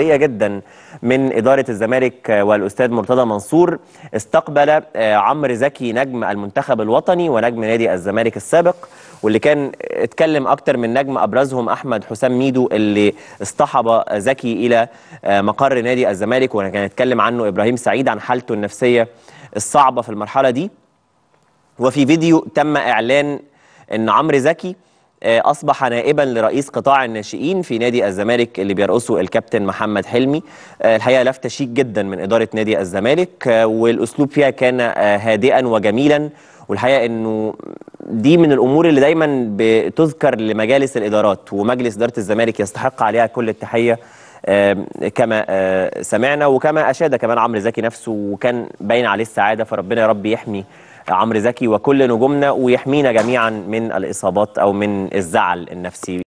جدا من إدارة الزمالك والأستاذ مرتضى منصور استقبل آه، عمرو زكي نجم المنتخب الوطني ونجم نادي الزمالك السابق واللي كان اتكلم أكتر من نجم أبرزهم أحمد حسام ميدو اللي اصطحب زكي إلى آه، مقر نادي الزمالك وكان اتكلم عنه إبراهيم سعيد عن حالته النفسية الصعبة في المرحلة دي وفي فيديو تم إعلان أن عمرو زكي آه، اصبح نائبا لرئيس قطاع الناشئين في نادي الزمالك اللي بيرأسه الكابتن محمد حلمي آه، الحقيقه لفته شيك جدا من اداره نادي الزمالك آه، والاسلوب فيها كان هادئا وجميلا والحقيقه انه دي من الامور اللي دايما بتذكر لمجالس الادارات ومجلس اداره الزمالك يستحق عليها كل التحيه كما سمعنا وكما اشاد كمان عمرو زكي نفسه وكان باين عليه السعاده فربنا يا رب يحمي عمرو زكي وكل نجومنا ويحمينا جميعا من الاصابات او من الزعل النفسي